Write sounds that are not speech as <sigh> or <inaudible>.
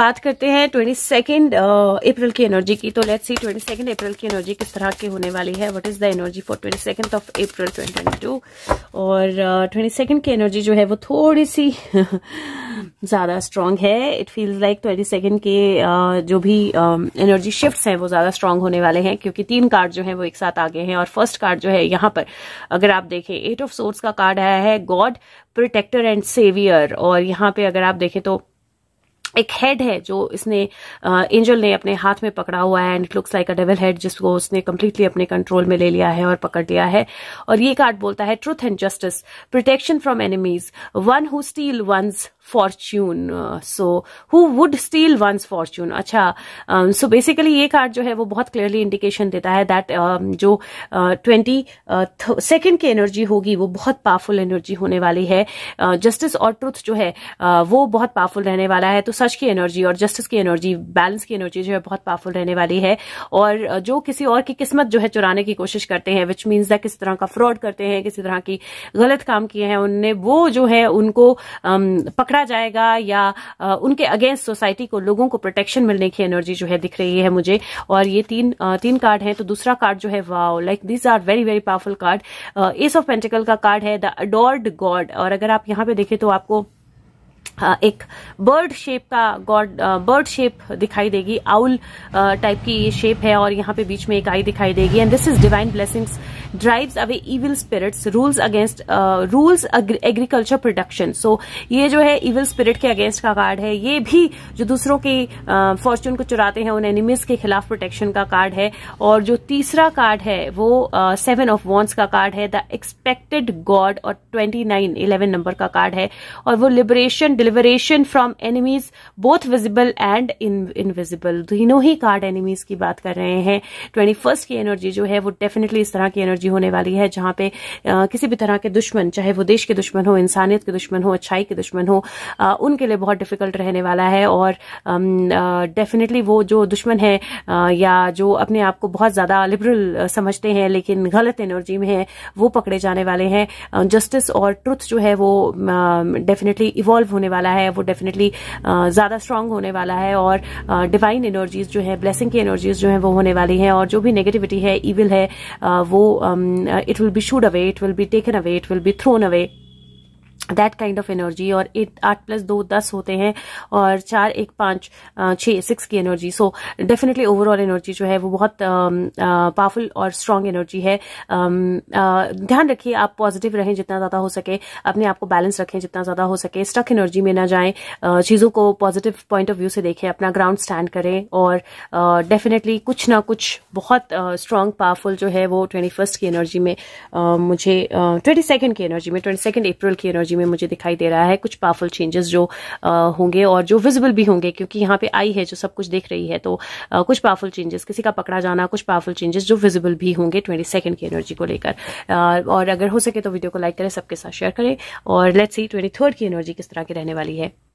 बात करते हैं ट्वेंटी सेकेंड अप्रैल की एनर्जी की तो let's see twenty second April की एनर्जी किस तरह की होने वाली है what is the energy for twenty second of April twenty two और ट्वेंटी uh, सेकेंड की एनर्जी जो है वो थोड़ी सी <laughs> ज़्यादा स्ट्रांग है it feels like twenty second के uh, जो भी एनर्जी uh, शिफ्ट हैं वो ज़्यादा स्ट्रांग होने वाले हैं क्योंकि तीन कार्ड जो है वो एक साथ आ गए हैं और फर्स्ट कार्ड जो है यहां पर अगर आप देखें एट ऑफ सोर्स का कार्ड आया है गॉड प्रोटेक्टर एंड सेवियर और यहां पर अगर आप देखें तो एक हेड है जो इसने एंजल uh, ने अपने हाथ में पकड़ा हुआ है and it looks like a devil head जिसको उसने कम्प्लीटली अपने कंट्रोल में ले लिया है और पकड़ लिया है और ये कार्ड बोलता है truth and justice protection from enemies one who steal one's fortune so who would steal one's fortune अच्छा सो uh, बेसिकली so ये कार्ड जो है वो बहुत क्लियरली इंडिकेशन देता है दैट uh, जो ट्वेंटी uh, सेकेंड uh, की एनर्जी होगी वो बहुत पावरफुल एनर्जी होने वाली है जस्टिस uh, और ट्रूथ जो है uh, वो बहुत पावरफुल रहने वाला है तो सच की एनर्जी और जस्टिस की एनर्जी बैलेंस की एनर्जी जो है बहुत पावरफुल रहने वाली है और जो किसी और की किस्मत जो है चुराने की कोशिश करते हैं विच मीन्स किसी तरह का फ्रॉड करते हैं किसी तरह की गलत काम किए हैं उनने वो जो है उनको पकड़ा जाएगा या उनके अगेंस्ट सोसाइटी को लोगों को प्रोटेक्शन मिलने की एनर्जी जो है दिख रही है मुझे और ये तीन तीन कार्ड है तो दूसरा कार्ड जो है wow like this are very very powerful card ace of pentacle का कार्ड है द अडोर्ड गॉड और अगर आप यहां पे देखें तो आपको एक बर्ड शेप का गॉड बर्ड शेप दिखाई देगी आउल टाइप की ये शेप है और यहाँ पे बीच में एक आई दिखाई देगी and this is divine blessings drives away evil spirits rules against rules agriculture production so ये जो है इविल स्पिरिट के अगेंस्ट का कार्ड है ये भी जो दूसरों की फॉर्चून uh, को चुराते हैं उन एनिमीज के खिलाफ प्रोटेक्शन का कार्ड है और जो तीसरा कार्ड है वो सेवन ऑफ वॉन्स का कार्ड है द एक्सपेक्टेड गॉड और ट्वेंटी नाइन इलेवन नंबर का कार्ड है और वो liberation and deliverance from enemies both visible and invisible तीनों ही कार्ड एनिमीज की बात कर रहे हैं ट्वेंटी फर्स्ट की एनर्जी जो है वो डेफिनेटली इस तरह की एनर्जी होने वाली है जहां पे आ, किसी भी तरह के दुश्मन चाहे वो देश के दुश्मन हो इंसानियत के दुश्मन हो अच्छाई के दुश्मन हो आ, उनके लिए बहुत डिफिकल्ट रहने वाला है और डेफिनेटली वो जो दुश्मन है आ, या जो अपने आप को बहुत ज्यादा लिबरल समझते हैं लेकिन गलत एनर्जी में है वो पकड़े जाने वाले हैं जस्टिस और ट्रुथ जो है वो डेफिनेटली इवॉल्व होने वाला है वो डेफिनेटली ज़्यादा स्ट्रांग होने वाला है और डिवाइन एनर्जीज जो है ब्लेसिंग की एनर्जीज जो है वो होने वाली है और जो भी नेगेटिविटी है इविल है वो it will be shooed away it will be taken away it will be thrown away that kind of energy और एट आठ प्लस दो दस होते हैं और चार एक पांच छः सिक्स की energy so definitely overall energy जो है वो बहुत पावरफुल और स्ट्रांग एनर्जी है ध्यान रखिए आप पॉजिटिव रहें जितना ज़्यादा हो सके अपने आप को बैलेंस रखें जितना ज़्यादा हो सके स्टक एनर्जी में ना जाएं चीज़ों को पॉजिटिव पॉइंट ऑफ व्यू से देखें अपना ग्राउंड स्टैंड करें और डेफिनेटली कुछ ना कुछ बहुत स्ट्रांग पावरफुल जो है वो ट्वेंटी फर्स्ट की एनर्जी में मुझे ट्वेंटी सेकेंड की एनर्जी में ट्वेंटी सेकेंड अप्रैल की एनर्जी एनर्जी में मुझे दिखाई दे रहा है कुछ पावरफुल चेंजेस जो होंगे और जो विजिबल भी होंगे क्योंकि यहाँ पे आई है जो सब कुछ देख रही है तो कुछ पावरफुल चेंजेस किसी का पकड़ा जाना कुछ पावरफुल चेंजेस जो विजिबल भी होंगे ट्वेंटी सेकेंड की एनर्जी को लेकर और अगर हो सके तो वीडियो को लाइक करें सबके साथ शेयर करें और लेट्स सी ट्वेंटी थर्ड की एनर्जी किस तरह की रहने वाली है